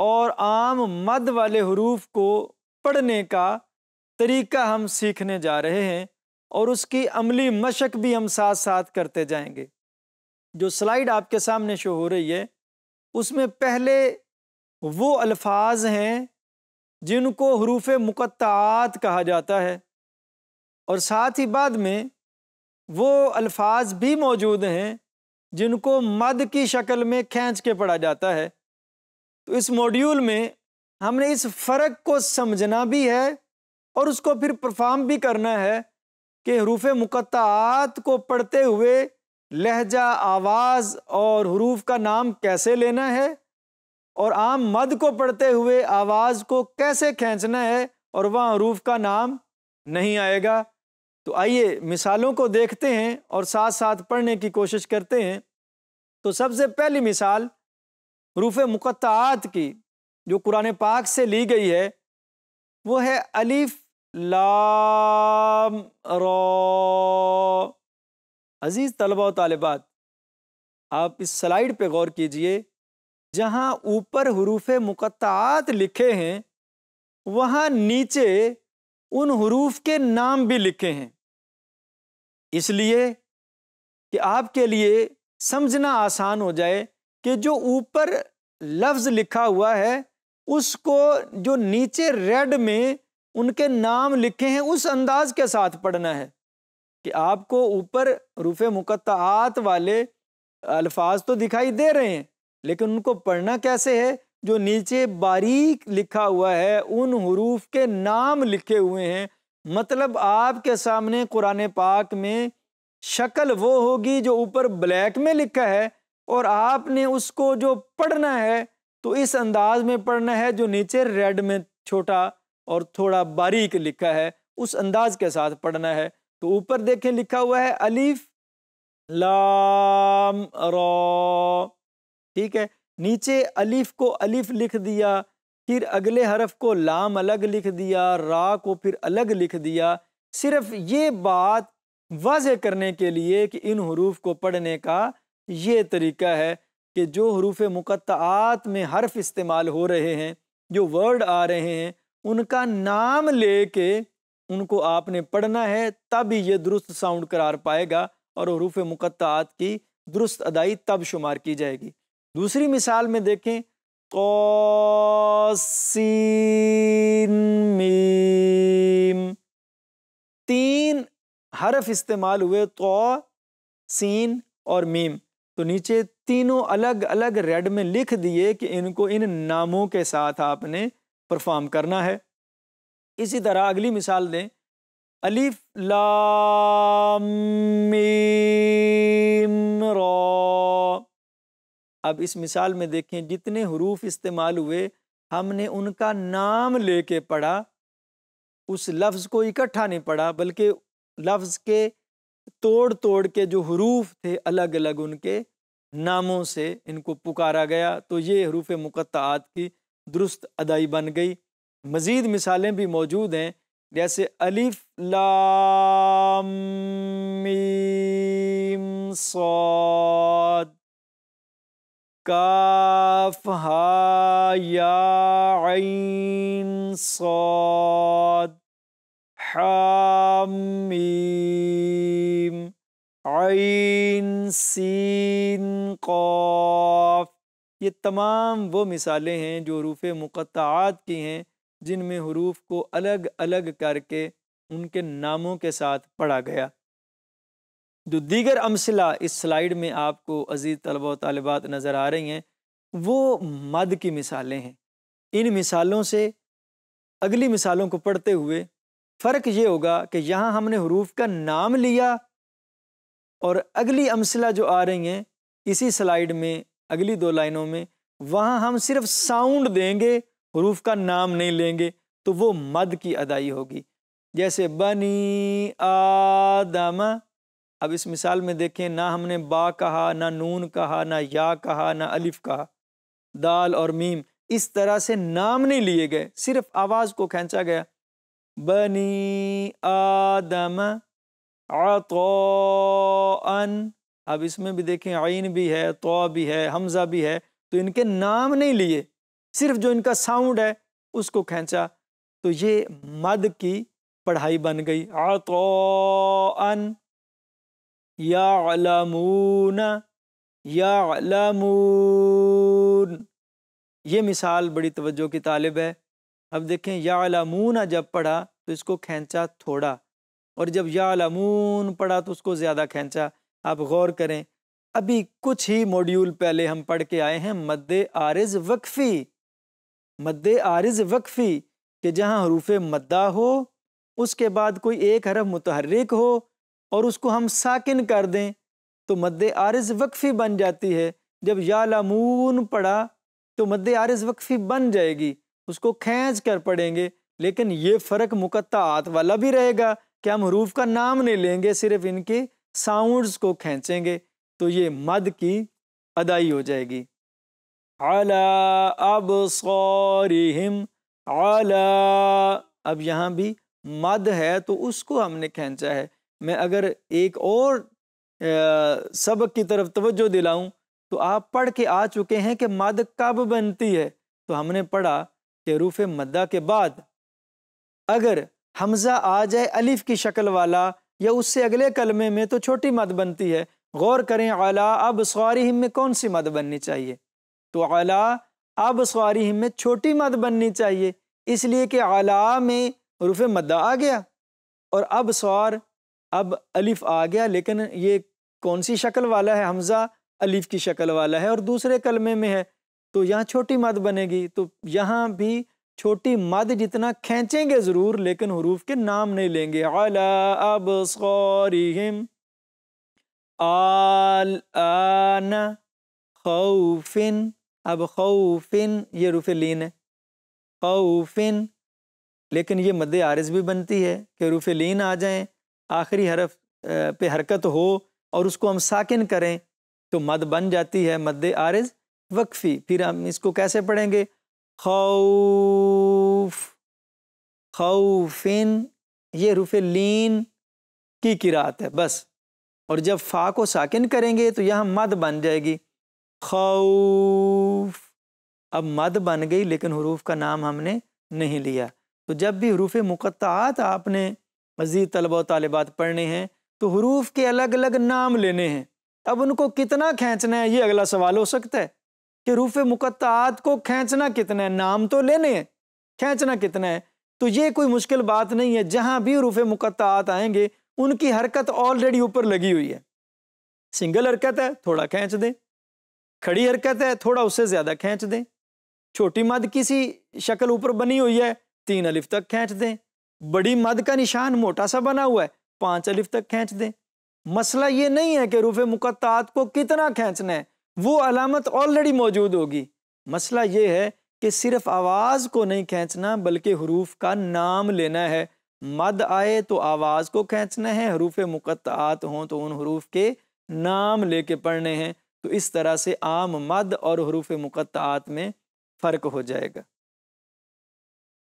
और आम मद वाले हरूफ को पढ़ने का तरीका हम सीखने जा रहे हैं और उसकी अमली मशक भी हम साथ साथ करते जाएंगे जो स्लाइड आपके सामने शो हो रही है उसमें पहले वो अल्फाज हैं जिनको हरूफ मुकत्त कहा जाता है और साथ ही बाद में वो अल्फाज भी मौजूद हैं जिनको मद की शक्ल में खींच के पढ़ा जाता है तो इस मॉड्यूल में हमने इस फ़र्क को समझना भी है और उसको फिर परफॉर्म भी करना है कि हरूफ मुक़ात को पढ़ते हुए लहजा आवाज़ और हरूफ का नाम कैसे लेना है और आम मद को पढ़ते हुए आवाज़ को कैसे खींचना है और वहाँ हरूफ का नाम नहीं आएगा तो आइए मिसालों को देखते हैं और साथ साथ पढ़ने की कोशिश करते हैं तो सबसे पहली मिसाल रूफ़ मुक़त्त की जो कुरान पाक से ली गई है वो है अलीफ लाम रो अज़ीज़ तलबा तलबात आप इस स्लाइड पे गौर कीजिए जहाँ ऊपर हरूफ मुक़ात लिखे हैं वहाँ नीचे उन हरूफ के नाम भी लिखे हैं इसलिए कि आपके लिए समझना आसान हो जाए कि जो ऊपर लफ्ज़ लिखा हुआ है उसको जो नीचे रेड में उनके नाम लिखे हैं उस अंदाज के साथ पढ़ना है कि आपको ऊपर रूफ़ मुकत्त वाले अल्फाज तो दिखाई दे रहे हैं लेकिन उनको पढ़ना कैसे है जो नीचे बारीक लिखा हुआ है उन हरूफ के नाम लिखे हुए हैं मतलब आपके सामने कुरान पाक में शक्ल वो होगी जो ऊपर ब्लैक में लिखा है और आपने उसको जो पढ़ना है तो इस अंदाज में पढ़ना है जो नीचे रेड में छोटा और थोड़ा बारीक लिखा है उस अंदाज के साथ पढ़ना है तो ऊपर देखें लिखा हुआ है अलीफ लाम रॉ ठीक है नीचे अलीफ को अलीफ लिख दिया फिर अगले हरफ को लाम अलग लिख दिया रा को फिर अलग लिख दिया सिर्फ ये बात वाज करने के लिए कि इन हरूफ को पढ़ने का ये तरीका है कि जो हरूफ मुक़त्त में हर्फ इस्तेमाल हो रहे हैं जो वर्ड आ रहे हैं उनका नाम ले के उनको आपने पढ़ना है तब ये दुरुस्त साउंड करार पाएगा और हरूफ मुक़त्त की दुरुस्त अदाई तब शुमार की जाएगी दूसरी मिसाल में देखें मीम तीन हरफ इस्तेमाल हुए तो सीन और मीम तो नीचे तीनों अलग अलग रेड में लिख दिए कि इनको इन नामों के साथ आपने परफॉर्म करना है इसी तरह अगली मिसाल दें अलीफ ला रॉ अब इस मिसाल में देखें जितने हरूफ इस्तेमाल हुए हमने उनका नाम लेके पढ़ा उस लफ्ज़ को इकट्ठा नहीं पढ़ा बल्कि लफ्ज़ के तोड़ तोड़ के जो हरूफ थे अलग अलग उनके नामों से इनको पुकारा गया तो ये हरूफ मुक़ात की दुरुस्त अदाई बन गई मज़ीद मिसालें भी मौजूद हैं जैसे अलिफ लाम सौद काफ हा या सौद हामीम عين سين قاف ये तमाम वो मिसालें हैं जो हरूफ मुक़ात की हैं जिनमें हरूफ को अलग अलग करके उनके नामों के साथ पढ़ा गया जो दीगर अमसला इस स्लाइड में आपको अजीज़ तलबा तलबात नज़र आ रही हैं वो मद की मिसालें हैं इन मिसालों से अगली मिसालों को पढ़ते हुए फ़र्क ये होगा कि यहाँ हमने हरूफ का नाम लिया और अगली अमसला जो आ रही हैं इसी स्लाइड में अगली दो लाइनों में वहाँ हम सिर्फ साउंड देंगे हरूफ का नाम नहीं लेंगे तो वो मद की अदाई होगी जैसे बनी आदम अब इस मिसाल में देखें ना हमने बा कहा ना नून कहा ना या कहा ना अलिफ कहा दाल और मीम इस तरह से नाम नहीं लिए गए सिर्फ आवाज़ को खींचा गया बनी आदम अन अब इसमें भी देखें आइन भी है तो भी है हमजा भी है तो इनके नाम नहीं लिए सिर्फ जो इनका साउंड है उसको खींचा तो ये मद की पढ़ाई बन गई अन या या ये मिसाल बड़ी तवज्जो की तालिब है अब देखें या जब पढ़ा तो इसको खींचा थोड़ा और जब या यामून पढ़ा तो उसको ज़्यादा खींचा आप गौर करें अभी कुछ ही मॉड्यूल पहले हम पढ़ के आए हैं मद आरज वक्फ़ी मद आरज वक्फ़ी कि जहाँ हरूफ मद्दा हो उसके बाद कोई एक हरफ मुतहरक हो और उसको हम साकिन कर दें तो मद आरज वक्फ़ी बन जाती है जब या यामून पढ़ा तो मद आरज वक्फ़ी बन जाएगी उसको खींच कर पढ़ेंगे लेकिन ये फ़र्क आत वाला भी रहेगा कि हम हरूफ का नाम नहीं लेंगे सिर्फ इनके साउंड्स को खींचेंगे तो ये मद की अदाई हो जाएगी आला अब सौरिम आला अब यहाँ भी मद है तो उसको हमने खींचा है मैं अगर एक और सबक की तरफ तवज्जो दिलाऊं तो आप पढ़ के आ चुके हैं कि मद कब बनती है तो हमने पढ़ा कि रूफ मद्दा के बाद अगर हमज़ा आ जाए अलिफ की शक्ल वाला या उससे अगले कलमे में तो छोटी मद बनती है गौर करें अला अब स्वारिम में कौन सी मद बननी चाहिए तो अला अब स्वारिम में छोटी मद बननी चाहिए इसलिए कि अला में रूफ़ मद्दा आ गया और अब स्वार अब अलिफ आ गया लेकिन ये कौन सी शक्ल वाला है हमज़ा अलिफ की शक्ल वाला है और दूसरे कलमे में है तो यहाँ छोटी मद बनेगी तो यहाँ भी छोटी मद जितना खींचेंगे ज़रूर लेकिन हरूफ के नाम नहीं लेंगे अला अब सौरिम आल आन खौफिन अब खौफिन ये रूफ लीन है खौफिन लेकिन ये मद आरज भी बनती है कि रूफ लीन आ जाए आखिरी हरफ पे हरकत हो और उसको हम साकिन करें तो मद बन जाती है मद आरज़ वक्फी फिर हम इसको कैसे पढ़ेंगे खौफ खौफिन ये रुफ लीन की किरात है बस और जब फ़ा को साकिन करेंगे तो यहाँ मद बन जाएगी खौफ अब मद बन गई लेकिन हरूफ का नाम हमने नहीं लिया तो जब भी हरूफ मुक़ात आपने मज़ीद तलबा तलबात पढ़ने हैं तो हरूफ के अलग अलग नाम लेने हैं अब उनको कितना खींचना है ये अगला सवाल हो सकता है कि रूफ मुकत्तात को खींचना कितना है नाम तो लेने हैं खींचना कितना है तो ये कोई मुश्किल बात नहीं है जहाँ भी रूफ मुकत्तात आएंगे उनकी हरकत ऑलरेडी ऊपर लगी हुई है सिंगल हरकत है थोड़ा खींच दें खड़ी हरकत है थोड़ा उससे ज़्यादा खींच दें छोटी मद किसी शक्ल ऊपर बनी हुई है तीन अलिफ तक खींच दें बड़ी मद का निशान मोटा सा बना हुआ है पाँच अलिफ तक खींच दें मसला ये नहीं है कि रूफ मुकत्तात को कितना खींचना है वो अलामत ऑलरेडी मौजूद होगी मसला ये है कि सिर्फ आवाज़ को नहीं खींचना बल्कि हरूफ का नाम लेना है मद आए तो आवाज़ को खींचना है हरूफ मुक़त्त हों तो उन हरूफ के नाम लेके पढ़ने हैं तो इस तरह से आम मद और हरूफ मुक़त्त में फ़र्क हो जाएगा